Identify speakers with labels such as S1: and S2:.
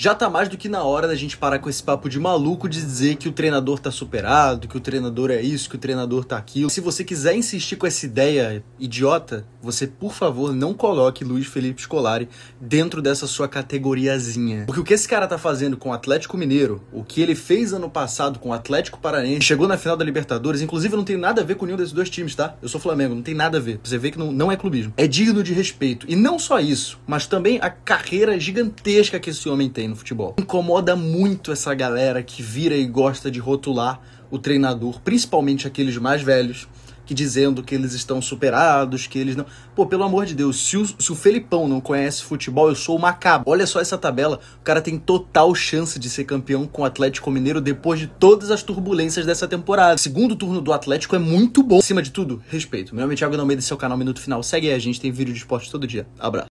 S1: já tá mais do que na hora da gente parar com esse papo de maluco de dizer que o treinador tá superado, que o treinador é isso, que o treinador tá aquilo. Se você quiser insistir com essa ideia idiota, você, por favor, não coloque Luiz Felipe Scolari dentro dessa sua categoriazinha. Porque o que esse cara tá fazendo com o Atlético Mineiro, o que ele fez ano passado com o Atlético Paranaense, chegou na final da Libertadores, inclusive não tem nada a ver com nenhum desses dois times, tá? Eu sou Flamengo, não tem nada a ver. Você vê que não, não é clubismo. É digno de respeito. E não só isso, mas também a carreira gigantesca que esse homem tem no futebol. Incomoda muito essa galera que vira e gosta de rotular o treinador, principalmente aqueles mais velhos, que dizendo que eles estão superados, que eles não. Pô, pelo amor de Deus, se o, se o Felipão não conhece futebol, eu sou o macabro. Olha só essa tabela, o cara tem total chance de ser campeão com o Atlético Mineiro depois de todas as turbulências dessa temporada. O segundo turno do Atlético é muito bom. Acima de tudo, respeito. Meu nome é Thiago Almeida, esse é o canal Minuto Final. Segue aí, a
S2: gente tem vídeo de esporte todo dia.
S3: Abraço.